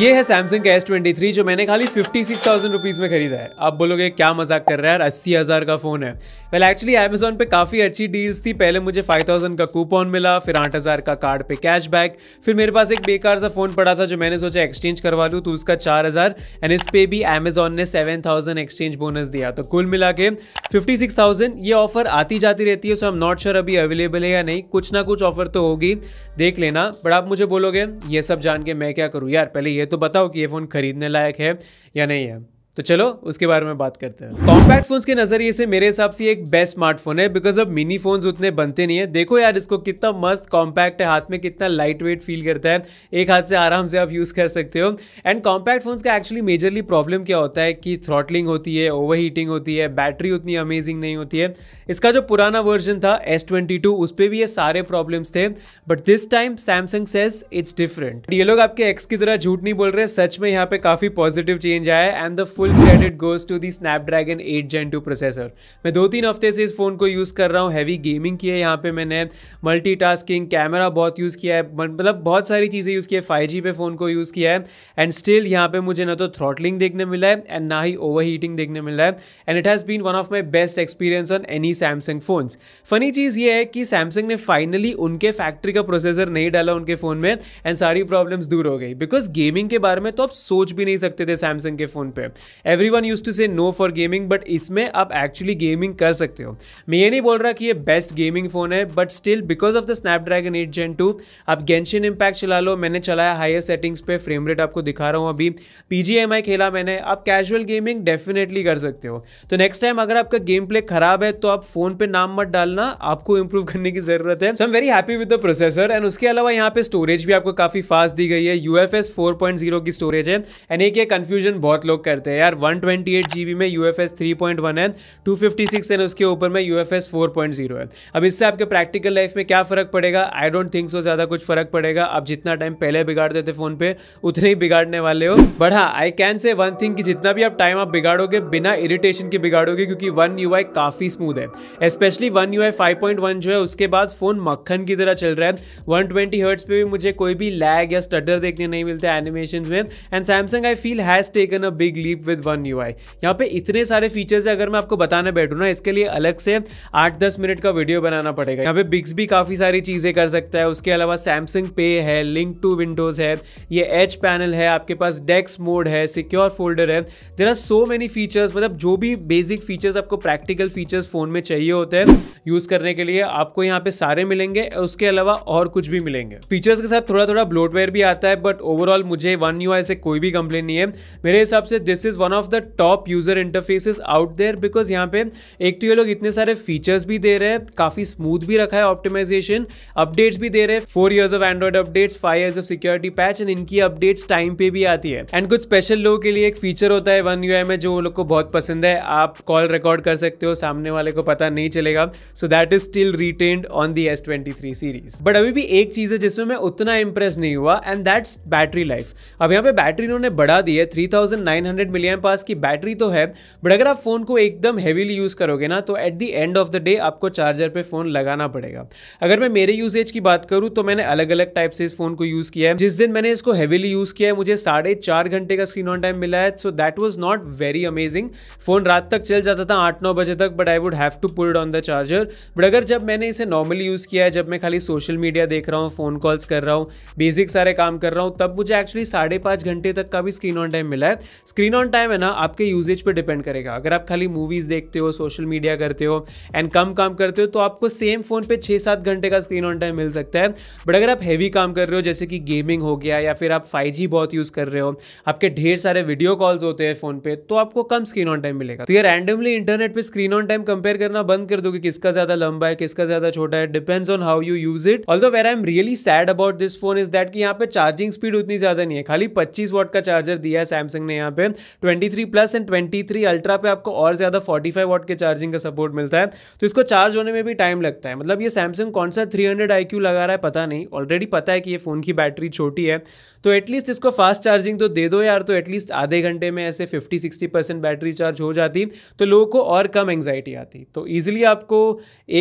ये है सैमसंग का एस ट्वेंटी थ्री जो मैंने खाली फिफ्टी सिक्स थाउजेंड रुपीज़ में खरीदा है आप बोलोगे क्या मजाक कर रहा है यार अस्सी हज़ार का फ़ोन है वेल एक्चुअली एमेजोन पे काफ़ी अच्छी डील्स थी पहले मुझे फाइव थाउजेंड का कूपन मिला फिर आठ हज़ार का कार्ड पे कैशबैक फिर मेरे पास एक बेकार सा फ़ोन पड़ा था जो मैंने सोचा एक्सचेंज करवा लू तो उसका चार हज़ार एंड इस पे भी अमेजोन ने सेवन थाउजेंड एक्सचेंज बोनस दिया तो कुल मिला के फिफ्टी सिक्स थाउजेंड ये ऑफर आती जाती रहती है so I am not sure अभी अवेलेबल है या नहीं कुछ ना कुछ ऑफर तो होगी देख लेना बट आप मुझे बोलोगे ये सब जान के मैं क्या करूँ यार पहले ये तो बताओ कि ये फ़ोन ख़रीदने लायक है या नहीं है तो चलो उसके बारे में बात करते हैं कॉम्पैक्ट फोन्स के नजरिए से मेरे हिसाब से एक बेस्ट स्मार्टफोन है बिकॉज अब मिनी फोन्स उतने बनते नहीं है देखो यार इसको कितना मस्त कॉम्पैक्ट है हाथ में कितना लाइट वेट फील करता है एक हाथ से आराम से आप यूज़ कर सकते हो एंड कॉम्पैक्ट फोन्स का एक्चुअली मेजरली प्रॉब्लम क्या होता है कि थ्रॉटलिंग होती है ओवर हीटिंग होती है बैटरी उतनी अमेजिंग नहीं होती है इसका जो पुराना वर्जन था एस ट्वेंटी टू उस पर भी ये सारे प्रॉब्लम्स थे but this time Samsung says it's different ये लोग आपके एक्स की तरह झूठ नहीं बोल रहे सच में यहाँ पे काफ़ी पॉजिटिव चेंज आया and the full full credit goes to the Snapdragon eight gen two processor मैं दो तीन हफ्ते से इस फ़ोन को यूज़ कर रहा हूँ हैवी गेमिंग की है यहाँ पे मैंने मल्टीटास्किंग कैमरा बहुत यूज़ किया है मतलब बहुत सारी चीज़ें यूज़ की है फाइव पे फ़ोन को यूज़ किया है एंड स्टिल यहाँ पे मुझे ना तो थ्रॉटलिंग देखने मिला है एंड ना ही ओवर हीटिंग देखने मिला है and it has been one of my best experience on any Samsung phones funny चीज़ ये है कि सैमसंग ने फाइनली उनके फैक्ट्री का प्रोसेसर नहीं डाला उनके फ़ोन में एंड सारी प्रॉब्लम्स दूर हो गई बिकॉज गेमिंग के बारे में तो आप सोच भी नहीं सकते थे सैमसंग के फ़ोन पर everyone use to say no for gaming but इसमें आप एक्चुअली गेमिंग कर सकते हो मैं ये नहीं बोल रहा कि ये बेस्ट गेमिंग फ़ोन है but still because of the Snapdragon eight gen two आप गेंशन इम्पैक्ट चला लो मैंने चलाया हायर सेटिंग्स पे फ्रेम रेट आपको दिखा रहा हूँ अभी पी खेला मैंने आप कैजुअल गेमिंग डेफिनेटली कर सकते हो तो नेक्स्ट टाइम अगर आपका गेम प्ले खराब है तो आप फोन पे नाम मत डालना आपको इंप्रूव करने की जरूरत है so am very happy with the processor and उसके अलावा यहाँ पे स्टोरेज भी आपको काफी फास्ट दी गई है U F S four point zero की स्टोरेज है एंड एक ये कन्फ्यूजन बहुत लोग करते हैं यार one twenty eight G B में U F S three point one है टू फिफ्टी सिक्स एन उसके ऊपर में U F S four point zero है अब इससे आपके प्रैक्टिकल लाइफ में क्या फ़र्क पड़ेगा आई डोंट थिंक सो ज़्यादा कुछ फ़र्क पड़ेगा आप जितना टाइम पहले बिगाड़ देते फ़ोन पे उतने ही बिगाड़ने वाले हो बट हाँ I can say one thing कि जितना भी आप टाइम आप बिगाड़ोगे बिना इरिटेशन के बिगाड़ोगे क्योंकि वन यू काफ़ी स्मूथ है स्पेशली वन यू आई जो है उसके बाद फ़ोन मक्खन की तरह चल रहा है वन ट्वेंटी हर्ट्स पे भी मुझे कोई भी लैग या स्टटर देखने नहीं मिलते एनिमेशन में and Samsung I feel has taken a big leap with One U I यहाँ पे इतने सारे फीचर्स है अगर मैं आपको बताने बैठू ना इसके लिए अलग से आठ दस मिनट का वीडियो बनाना पड़ेगा यहाँ पे बिग्स भी काफ़ी सारी चीज़ें कर सकता है उसके अलावा सैमसंग पे है लिंक टू विंडोज़ है ये एच पैनल है आपके पास डेक्स मोड है सिक्योर फोल्डर है there are so many features मतलब जो भी बेसिक फीचर्स आपको प्रैक्टिकल फीचर्स फ़ोन में चाहिए होते हैं यूज़ करने के लिए आपको यहाँ पे सारे मिलेंगे उसके अलावा और कुछ भी मिलेंगे फीचर्स के साथ थोड़ा थोड़ा ब्लोटवेयर भी आता है बट ओवरऑल मुझे वन यू से कोई भी कंप्लेन नहीं है मेरे हिसाब से this is one of the top user interfaces out there because यहाँ पे एक तो ये लोग इतने सारे फीचर्स भी दे रहे हैं काफ़ी स्मूथ भी रखा है ऑप्टिमाइजेशन अपडेट्स भी दे रहे हैं four years of Android updates five years of security patch and इनकी अपडेट्स टाइम पे भी आती है एंड कुछ स्पेशल लोगों के लिए एक फीचर होता है वन यू में जो लोग को बहुत पसंद है आप कॉल रिकॉर्ड कर सकते हो सामने वाले को पता नहीं चलेगा so that is still retained on the S twenty three series but अभी भी एक चीज़ है जिसमें मैं उतना इंप्रेस नहीं हुआ एंड दैट्स बैटरी लाइफ अब यहाँ पे बैटरी इन्होंने बढ़ा दी है three thousand nine hundred million M pass की बैटरी तो है बट अगर आप फ़ोन को एकदम हैवीली यूज़ करोगे ना तो at the end of the day आपको चार्जर पे फ़ोन लगाना पड़ेगा अगर मैं मेरे यूजेज की बात करूं तो मैंने अलग अलग टाइप से इस फ़ोन को यूज़ किया है जिस दिन मैंने इसको हैवीली यूज़ किया है मुझे साढ़े चार घंटे का स्क्रीन ऑन टाइम मिला है so that was not very amazing phone रात तक चल जाता था आठ नौ बजे तक but I would have to pulled on the charger but अगर जब मैंने इसे नॉर्मली यूज़ किया है जब मैं खाली सोशल मीडिया देख रहा हूँ फ़ोन कॉल्स कर रहा हूँ बेसिक सारे काम कर रहा हूँ तब मुझे एक्चुअली साढ़े घंटे तक का भी स्क्रीन ऑन टाइम मिला है स्क्रीन ऑन टाइम टाइम है ना आपके यूजेज पर डिपेंड करेगा अगर आप खाली मूवीज़ देखते हो सोशल मीडिया करते हो एंड कम काम करते हो तो आपको सेम फ़ोन पे छः सात घंटे का स्क्रीन ऑन टाइम मिल सकता है बट अगर आप हैवी काम कर रहे हो जैसे कि गेमिंग हो गया या फिर आप फाइव बहुत यूज़ कर रहे हो आपके ढेर सारे वीडियो कॉल्स होते हैं फ़ोन पे तो आपको कम स्क्रीन ऑन टाइम मिलेगा तो ये रैंडमली इंटरनेट पर स्क्रीन ऑन टाइम कंपेयर करना बंद कर दो कि किसका ज़्यादा लंबा है किसका ज़्यादा छोटा है depends on how you use it all where I am really sad about this phone is that कि यहाँ पे चार्जिंग स्पीड उतनी ज़्यादा नहीं है खाली पच्चीस वॉट का चार्जर दिया है सैमसंग ने यहाँ पे twenty twenty three plus and twenty three ultra पे आपको और ज़्यादा फोर्टी फाइव वॉट के चार्जिंग का सपोर्ट मिलता है तो इसको चार्ज होने में भी टाइम लगता है मतलब ये सैमसंग कौन सा थ्री हंड्रेड आई क्यू लगा रहा है पता नहीं ऑलरेडी पता है कि ये फ़ोन की बैटरी छोटी है तो एटलीस्ट इसको फास्ट चार्जिंग तो दे दो यार तो एटलीस्ट आधे घंटे में ऐसे fifty sixty percent battery charge हो जाती तो लोगों को और कम एंगजाइटी आती तो ईजिली आपको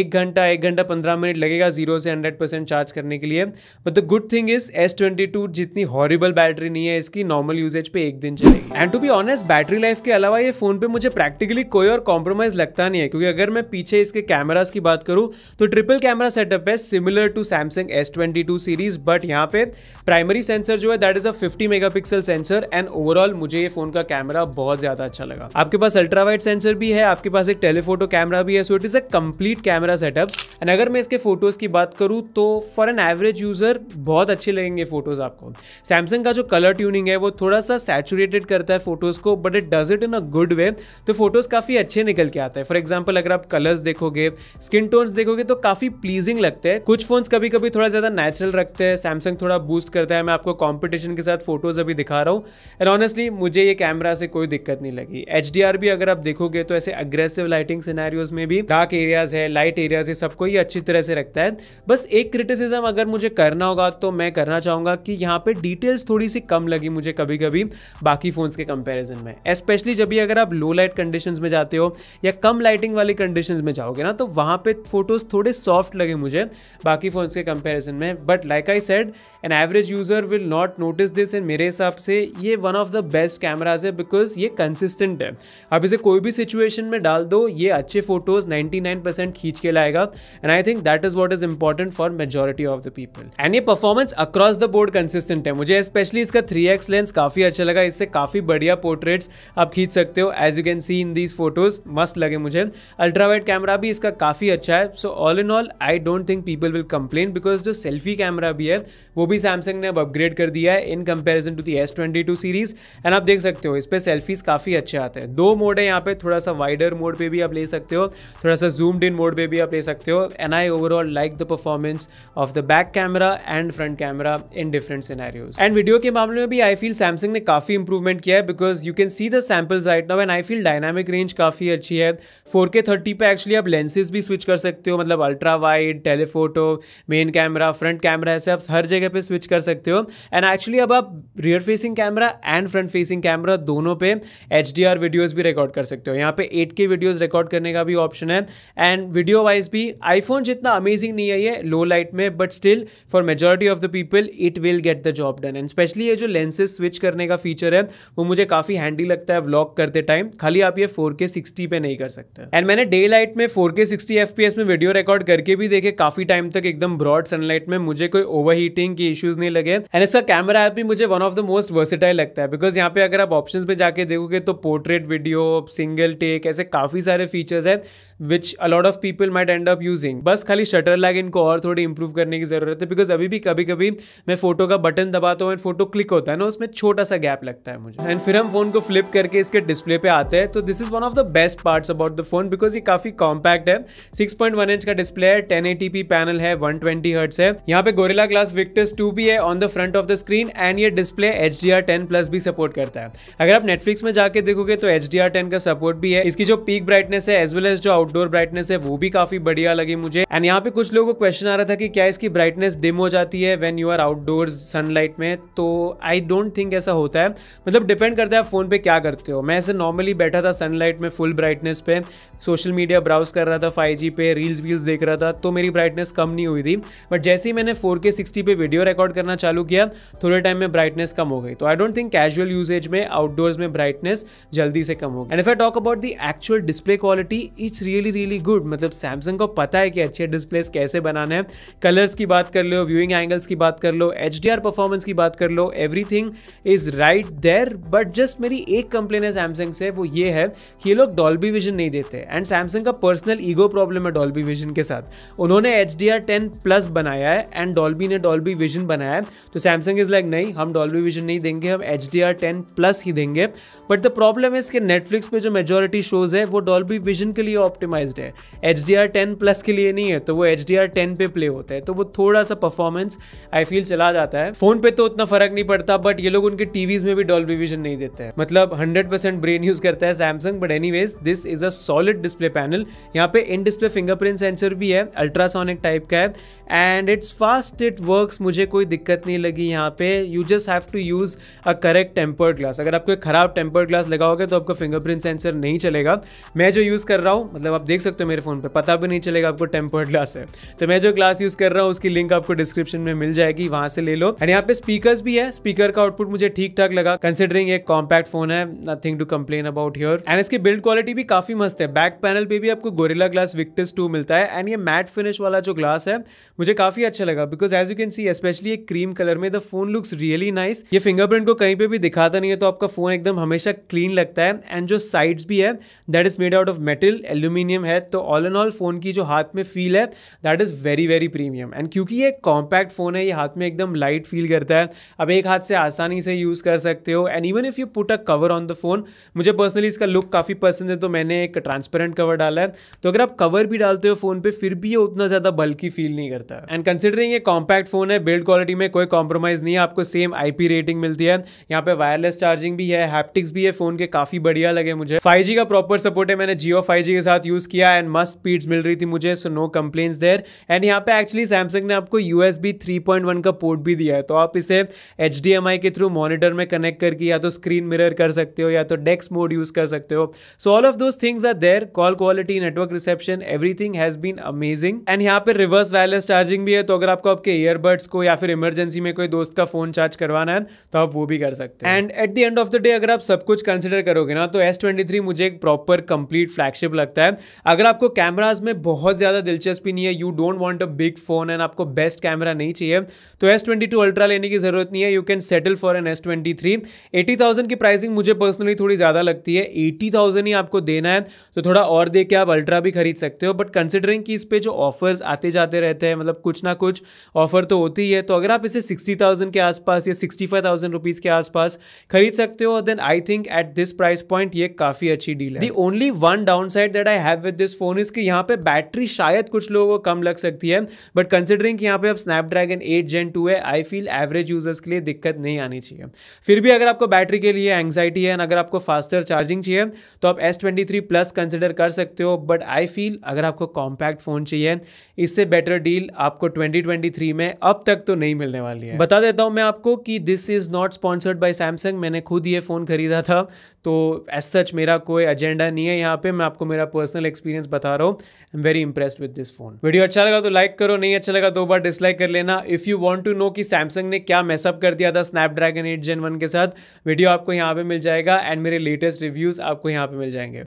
एक घंटा एक घंटा पंद्रह मिनट लगेगा जीरो से हंड्रेड परसेंट चार्ज करने के लिए but the good thing is S twenty two जितनी हॉरिबल बैटरी नहीं है इसकी नॉर्मल यूजेज पे एक दिन चलेगी and to be honest guess battery life के अलावा ये फोन पे मुझे प्रैक्टिकली कोई और कॉम्प्रोमाइज लगता नहीं है क्योंकि अगर मैं पीछे इसके कैमराज की बात करूँ तो ट्रिपल कैमरा सेटअप है similar to Samsung S twenty two series but यहाँ पे प्राइमरी सेंसर जो है that is a fifty mega sensor and overall मुझे ये फोन का कैमरा बहुत ज्यादा अच्छा लगा आपके पास अल्ट्रावाइट सेंसर भी है आपके पास एक टेलीफोटो कैमरा भी है so it is a complete camera setup and अगर मैं इसके फोटोज की बात करूँ तो फॉर एन एवरेज यूजर बहुत अच्छे लगेंगे फोटोज आपको सैमसंग का जो कलर ट्यूनिंग है वो थोड़ा सा सैचुरेटेड करता है फोटोज फोटोज़ को but it does it in a good way तो फोटोज़ काफ़ी अच्छे निकल के आते हैं फॉर एग्जाम्पल अगर आप कलर्स देखोगे स्किन टोन्स देखोगे तो काफ़ी प्लीजिंग लगते हैं कुछ फोन कभी कभी थोड़ा ज़्यादा नेचुरल रखते हैं सैमसंग थोड़ा बूस्ट करता है मैं आपको कॉम्पिटिशन के साथ फोटोज़ अभी दिखा रहा हूँ एंड ऑनेस्टली मुझे ये कैमरा से कोई दिक्कत नहीं लगी एच भी अगर आप देखोगे तो ऐसे अग्रेसिव लाइटिंग सिनेरियोज में भी डार्क एरियाज है लाइट एरियाज है सबको ही अच्छी तरह से रखता है बस एक क्रिटिसिज्म अगर मुझे करना होगा तो मैं करना चाहूंगा कि यहाँ पे डिटेल्स थोड़ी सी कम लगी मुझे कभी कभी बाकी फोन्स के कंपेरिजन कंपैरिजन में स्पेशली जब भी अगर आप लो लाइट कंडीशन में जाते हो या कम लाइटिंग वाली कंडीशन में जाओगे ना तो वहाँ पे फोटोज़ थोड़े सॉफ्ट लगे मुझे बाकी फोन के कंपेरिजन में but like I said an average user will not notice this and मेरे हिसाब से ये one of the best cameras है बिकॉज ये कंसिस्टेंट है आप इसे कोई भी सिचुएशन में डाल दो ये अच्छे फोटोज 99% खींच के लाएगा and I think that is what is important for majority of the people and ये performance across the board consistent है मुझे स्पेशली इसका थ्री एक्स लेंस काफ़ी अच्छा लगा इससे काफ़ी बढ़िया पोर्ट्रेट्स आप खींच सकते हो as you can see in these photos मस्त लगे मुझे अल्ट्रावाइट कैमरा भी इसका काफ़ी अच्छा है so all in all I don't think people will complain because जो सेल्फी कैमरा भी है वो भी सैमसंग ने अब अपग्रेड कर दिया है in comparison to the S twenty two series and आप देख सकते हो इस पर सेल्फीज काफ़ी अच्छे आते हैं दो मोड है यहाँ पे थोड़ा सा वाइडर मोड पे भी आप ले सकते हो थोड़ा सा जूम्ड इन मोड पे भी आप ले सकते हो and I overall like the performance of the back camera and front camera in different scenarios and video के मामले में भी आई फील सैमसंग ने काफ़ी इंप्रूवमेंट किया है because you can see the samples right now and I feel dynamic range काफ़ी अच्छी है फोर के थर्टी पे एक्चुअली आप लेंसेज भी स्विच कर सकते हो मतलब ultra wide telephoto main camera front camera ऐसे आप हर जगह पे स्विच कर सकते हो एंड एक्चुअली अब आप rear facing camera and front facing camera दोनों पे एच वीडियोज़ भी रिकॉर्ड कर सकते हो यहाँ पे एट के वीडियोज़ रिकॉर्ड करने का भी ऑप्शन है एंड वीडियो वाइज भी आईफोन जितना अमेजिंग नहीं है ये लो लाइट में but still for majority of the people it will get the job done and specially ये जो लेंसेज स्विच करने का फीचर है वो मुझे काफ़ी हैंडी लगता है व्लॉग करते टाइम खाली आप ये फोर के सिक्सटी पे नहीं कर सकते एंड मैंने डे लाइट में four K sixty F P S में वीडियो रिकॉर्ड करके भी देखे काफ़ी टाइम तक एकदम ब्रॉड सनलाइट में मुझे कोई ओवर हीटिंग की ये इश्यूज नहीं लगे एंड इसका कैमरा ऐप भी मुझे one of the most versatile लगता है बिकॉज यहाँ पे अगर आप ऑप्शन पे जाके देखोगे तो पोर्ट्रेट वीडियो सिंगल टेक ऐसे काफी सारे फीचर्स हैं which a lot of people might end up using बस खाली शटर लैग इनको और थोड़ी इंप्रूव करने की ज़रूरत है बिकॉज अभी भी कभी कभी मैं फोटो का बटन दबाता हूँ एंड फोटो क्लिक होता है ना उसमें छोटा सा गैप लगता है मुझे एंड फिर हम फोन को फ्लिप करके इसके डिस्प्ले पे आते हैं तो this is one of the best parts about the phone because ये काफी कॉम्पैक्ट है सिक्स पॉइंट वन इंच का डिस्प्ले है टेन पी पैनल है वन ट्वेंटी हर्ट्स है यहाँ पे गोरिला ग्लास विक्टस टू भी है on the front of the screen and ये display H D R ten plus भी सपोर्ट करता है अगर आप नेटफ्लिक्स में जाके देखोगे तो एच डी आर टेन का सपोर्ट भी है इसकी जो पीक ब्राइटनेस है एज वेल एज जो आउट आउटडोर ब्राइटनेस है वो भी काफी बढ़िया लगी मुझे एंड यहाँ पे कुछ लोगों को क्वेश्चन आ रहा था कि क्या इसकी ब्राइटनेस डिम हो जाती है when you are outdoor sunlight में तो आई डोंट थिंक ऐसा होता है मतलब डिपेंड करता है आप फोन पे क्या करते हो मैं ऐसे नॉर्मली बैठा था सनलाइट में फुल ब्राइटनेस पे सोशल मीडिया ब्राउज कर रहा था फाइव पे रील्स वील्स देख रहा था तो मेरी ब्राइटनेस कम नहीं हुई थी बट जैसे ही मैंने फोर के सिक्सटी पे वीडियो रिकॉर्ड करना चालू किया थोड़े टाइम में ब्राइटनेस कम हो गई तो I don't think casual usage में आउटडोर्स में ब्राइटनेस जल्दी से कम होगी and if I talk about the actual display quality it's real really really good मतलब सैमसंग को पता है कि अच्छे डिस्प्लेस कैसे बनाने हैं कलर्स की बात कर लो व्यूइंग एंगल्स की बात कर लो एच परफॉर्मेंस की बात कर लो everything is right there but just मेरी एक कंप्लेन है सैमसंग से वो ये है कि ये लोग डॉल्बी विजन नहीं देते एंड सैमसंग का पर्सनल ईगो प्रॉब्लम है डॉल्बी विजन के साथ उन्होंने H D R ten plus बनाया है एंड डॉल्बी ने डॉल्बी विजन बनाया है तो सैमसंग इज़ लाइक नहीं हम डॉल्बी विजन नहीं देंगे हम H D R ten plus ही देंगे बट द प्रॉब्लम इज के नेटफ्लिक्स पे जो मेजोरिटी शोज़ है वो डॉल्बी विजन के लिए ऑप्टिम ऑप्टिमाइज्ड है H D R ten plus के लिए नहीं है तो वो एच डी आर टेन पे प्ले होता है तो वो थोड़ा सा परफॉर्मेंस आई फील चला जाता है फोन पे तो उतना फर्क नहीं पड़ता बट ये लोग उनके टीवीज में भी डॉल्बी विजन नहीं देते हैं मतलब हंड्रेड परसेंट ब्रेन यूज करता है Samsung but anyways this is a solid display panel यहाँ पे इन डिस्प्ले फिंगरप्रिंट सेंसर भी है अल्ट्रासोनिक टाइप का है and it's fast it work मुझे कोई दिक्कत नहीं लगी यहाँ पे you just have to use a correct tempered glass अगर आपको खराब टेम्पर्ड ग्लास लगाओगे तो आपका फिंगरप्रिंट सेंसर नहीं चलेगा मैं जो यूज कर रहा हूँ मतलब आप देख सकते हो मेरे फ़ोन पर पता भी नहीं चलेगा आपको टेम्पर्ड ग्लास है तो मैं जो ग्लास यूज़ कर रहा हूँ उसकी लिंक आपको डिस्क्रिप्शन में मिल जाएगी वहां से ले लो एंड यहाँ पे स्पीकर भी है स्पीकर का आउटपुट मुझे ठीक ठाक लगा कंसिडरिंग एक कॉम्पैक्ट फोन है nothing to complain about your and इसकी बिल्ड क्वालिटी भी काफ़ी मस्त है बैक पैनल पे भी आपको गोरिल्ला ग्लास विक्टिस टू मिलता है एंड ये मैट फिनिश वाला जो ग्लास है मुझे काफ़ी अच्छा लगा because as you can see specially एक क्रीम कलर में the phone looks really nice ये फिंगरप्रिंट को कहीं पे भी दिखाता नहीं है तो आपका फोन एकदम हमेशा क्लीन लगता है एंड जो साइड्स भी है that is made out of metal aluminium aluminium है तो ऑल एंड ऑल फ़ोन की जो हाथ में फील है that is very very premium and क्योंकि ये कॉम्पैक्ट फ़ोन है ये हाथ में एकदम लाइट फील करता है अब एक हाथ से आसानी से यूज़ कर सकते हो and even if you put a cover on the phone मुझे पर्सनली इसका लुक काफ़ी पसंद है तो मैंने एक ट्रांसपेरेंट कवर डाला है तो अगर आप कवर भी डालते हो फ़ोन पर फिर भी ये उतना ज़्यादा बल्कि फील नहीं करता एंड कंसिडरिंग ये कॉम्पैक्ट फ़ोन है बिल्ड क्वालिटी में कोई कॉम्प्रोमाइज़ नहीं है आपको सेम आई रेटिंग मिलती है यहाँ पे वायरलेस चार्जिंग भी है हैप्टिक्स भी है फ़ोन के काफ़ी बढ़िया लगे मुझे फाइव का प्रॉपर सपोर्ट है मैंने जियो फाइव के साथ यूज़ यूज़ किया एंड मस्त स्पीड्स मिल रही थी मुझे so no complain there and यहाँ पे एक्चुअली सैमसंग ने आपको U S B three point one का पोर्ट भी दिया है तो आप इसे एच डी एम आई के थ्रू मॉनिटर में कनेक्ट करके या तो स्क्रीन मिरर कर सकते हो या तो डेस्क मोड यूज़ कर सकते हो so all of those things are there call quality network reception everything has been amazing and यहाँ पर रिवर्स वायरलेस चार्जिंग भी है तो अगर आपको आपके ईयरबड्स को या फिर इमरजेंसी में कोई दोस्त का फ़ोन चार्ज करवाना है तो आप वो भी कर सकते हैं and at the end of the day अगर आप सब कुछ कंसिडर करोगे ना तो एस ट्वेंटी थ्री मुझे एक प्रॉपर कंप्लीट फ्लैगशिप लगता है अगर आपको कैमराज में बहुत ज़्यादा दिलचस्पी नहीं है you don't want a big phone and आपको बेस्ट कैमरा नहीं चाहिए तो एस ट्वेंटी टू अल्ट्रा लेने की ज़रूरत नहीं है you can settle for an S twenty three eighty thousand की प्राइसिंग मुझे पर्सनली थोड़ी ज़्यादा लगती है एटी थाउजेंड ही आपको देना है तो थोड़ा और देख के आप अल्ट्रा भी खरीद सकते हो बट कंसिडरिंग कि इस पर जो ऑफर्स आते जाते रहते हैं मतलब कुछ ना कुछ ऑफर तो होती ही है तो अगर आप इसे सिक्सटी थाउजेंड के आसपास या सिक्सटी फाइव थाउजेंड रुपीज़ के आसपास खरीद सकते हो then I think at this price point ये काफ़ी अच्छी डील है the only one downside that I have with this phone is कि यहाँ पे बैटरी शायद कुछ लोगों को कम लग सकती है बट कंसिडरिंग यहाँ पे अब स्नैपड्रैगन एट जेन टू है आई फील एवरेज यूजर्स के लिए दिक्कत नहीं आनी चाहिए फिर भी अगर आपको बैटरी के लिए एंगजाइटी है अगर आपको फास्टर चार्जिंग चाहिए तो आप S twenty three plus consider कर सकते हो बट आई फील अगर आपको कॉम्पैक्ट फ़ोन चाहिए इससे बेटर डील आपको ट्वेंटी ट्वेंटी थ्री में अब तक तो नहीं मिलने वाली है बता देता हूँ मैं आपको कि this is not sponsored by Samsung मैंने खुद ये फ़ोन खरीदा था तो एज सच मेरा कोई एजेंडा नहीं है यहाँ पे मैं आपको मेरा पर्सनल पर्सनल एक्सपीरियंस बता रहा हूँ I am very impressed with this phone video अच्छा लगा तो लाइक करो नहीं अच्छा लगा दो बार डिसलाइक कर लेना if you want to know कि सैमसंग ने क्या मैसअप कर दिया था स्नैपड्रैगन एट जेन वन के साथ वीडियो आपको यहाँ पे मिल जाएगा एंड मेरे लेटेस्ट रिव्यूज़ आपको यहाँ पे मिल जाएंगे